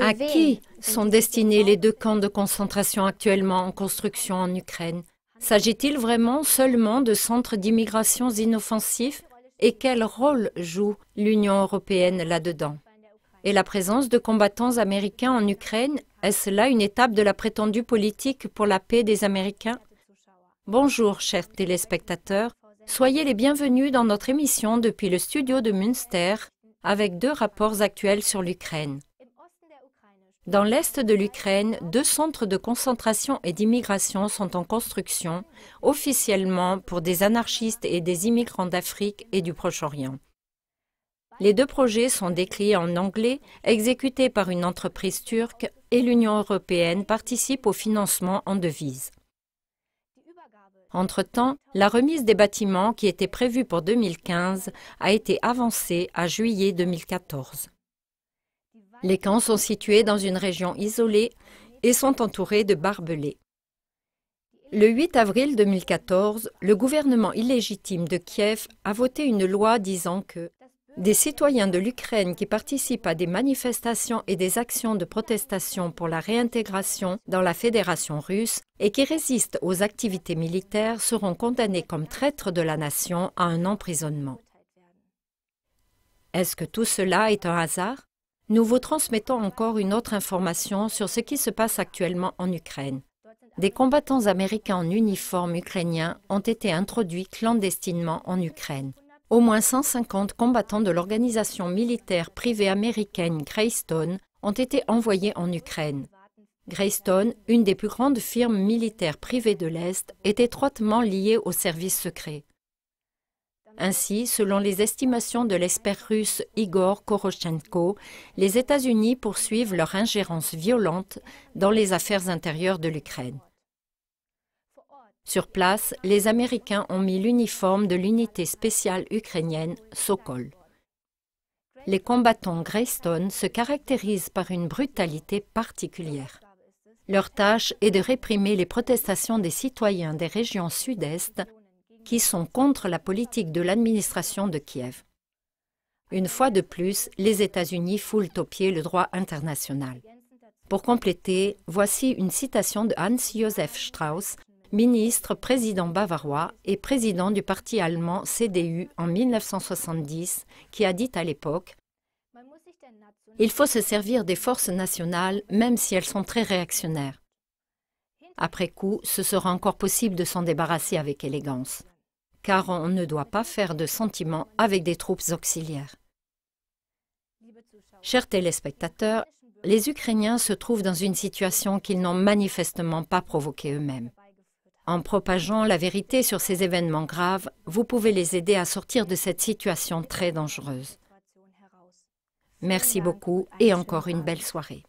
À qui sont destinés les deux camps de concentration actuellement en construction en Ukraine S'agit-il vraiment seulement de centres d'immigration inoffensifs Et quel rôle joue l'Union européenne là-dedans Et la présence de combattants américains en Ukraine, est-ce là une étape de la prétendue politique pour la paix des Américains Bonjour, chers téléspectateurs. Soyez les bienvenus dans notre émission depuis le studio de Münster avec deux rapports actuels sur l'Ukraine. Dans l'est de l'Ukraine, deux centres de concentration et d'immigration sont en construction, officiellement pour des anarchistes et des immigrants d'Afrique et du Proche-Orient. Les deux projets sont décrits en anglais, exécutés par une entreprise turque et l'Union européenne participe au financement en devise. Entre-temps, la remise des bâtiments qui était prévue pour 2015 a été avancée à juillet 2014. Les camps sont situés dans une région isolée et sont entourés de barbelés. Le 8 avril 2014, le gouvernement illégitime de Kiev a voté une loi disant que des citoyens de l'Ukraine qui participent à des manifestations et des actions de protestation pour la réintégration dans la Fédération russe et qui résistent aux activités militaires seront condamnés comme traîtres de la nation à un emprisonnement. Est-ce que tout cela est un hasard nous vous transmettons encore une autre information sur ce qui se passe actuellement en Ukraine. Des combattants américains en uniforme ukrainien ont été introduits clandestinement en Ukraine. Au moins 150 combattants de l'organisation militaire privée américaine Greystone ont été envoyés en Ukraine. Greystone, une des plus grandes firmes militaires privées de l'Est, est étroitement liée au service secret. Ainsi, selon les estimations de l'expert russe Igor Korochenko, les États-Unis poursuivent leur ingérence violente dans les affaires intérieures de l'Ukraine. Sur place, les Américains ont mis l'uniforme de l'unité spéciale ukrainienne Sokol. Les combattants Greystone se caractérisent par une brutalité particulière. Leur tâche est de réprimer les protestations des citoyens des régions sud-est qui sont contre la politique de l'administration de Kiev. Une fois de plus, les États-Unis foulent au pied le droit international. Pour compléter, voici une citation de Hans-Josef Strauss, ministre, président bavarois et président du parti allemand CDU en 1970, qui a dit à l'époque Il faut se servir des forces nationales, même si elles sont très réactionnaires. Après coup, ce sera encore possible de s'en débarrasser avec élégance car on ne doit pas faire de sentiments avec des troupes auxiliaires. Chers téléspectateurs, les Ukrainiens se trouvent dans une situation qu'ils n'ont manifestement pas provoquée eux-mêmes. En propageant la vérité sur ces événements graves, vous pouvez les aider à sortir de cette situation très dangereuse. Merci beaucoup et encore une belle soirée.